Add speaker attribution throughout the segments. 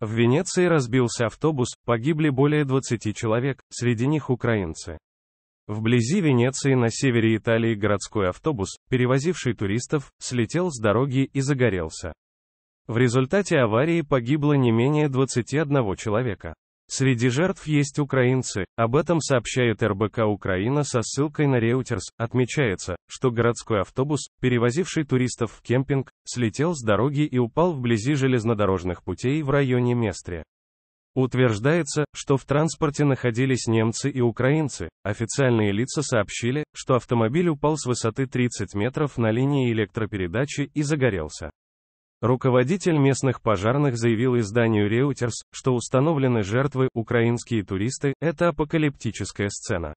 Speaker 1: В Венеции разбился автобус, погибли более 20 человек, среди них украинцы. Вблизи Венеции на севере Италии городской автобус, перевозивший туристов, слетел с дороги и загорелся. В результате аварии погибло не менее 21 человека. Среди жертв есть украинцы, об этом сообщает РБК Украина со ссылкой на Reuters. Отмечается, что городской автобус, перевозивший туристов в кемпинг, слетел с дороги и упал вблизи железнодорожных путей в районе Местре. Утверждается, что в транспорте находились немцы и украинцы. Официальные лица сообщили, что автомобиль упал с высоты 30 метров на линии электропередачи и загорелся. Руководитель местных пожарных заявил изданию Reuters, что установлены жертвы, украинские туристы, это апокалиптическая сцена.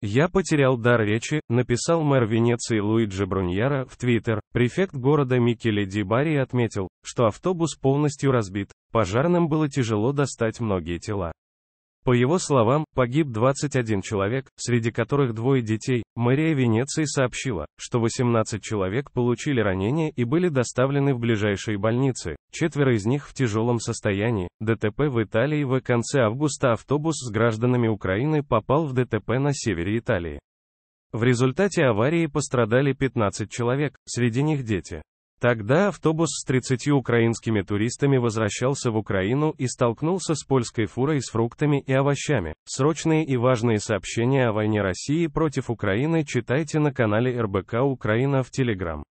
Speaker 1: «Я потерял дар речи», написал мэр Венеции Луиджи Бруньяра в Твиттер. Префект города Микеле Ди Барри отметил, что автобус полностью разбит, пожарным было тяжело достать многие тела. По его словам, погиб 21 человек, среди которых двое детей. Мэрия Венеции сообщила, что 18 человек получили ранения и были доставлены в ближайшие больницы. Четверо из них в тяжелом состоянии. ДТП в Италии в конце августа автобус с гражданами Украины попал в ДТП на севере Италии. В результате аварии пострадали 15 человек, среди них дети. Тогда автобус с 30 украинскими туристами возвращался в Украину и столкнулся с польской фурой с фруктами и овощами. Срочные и важные сообщения о войне России против Украины читайте на канале РБК Украина в Телеграм.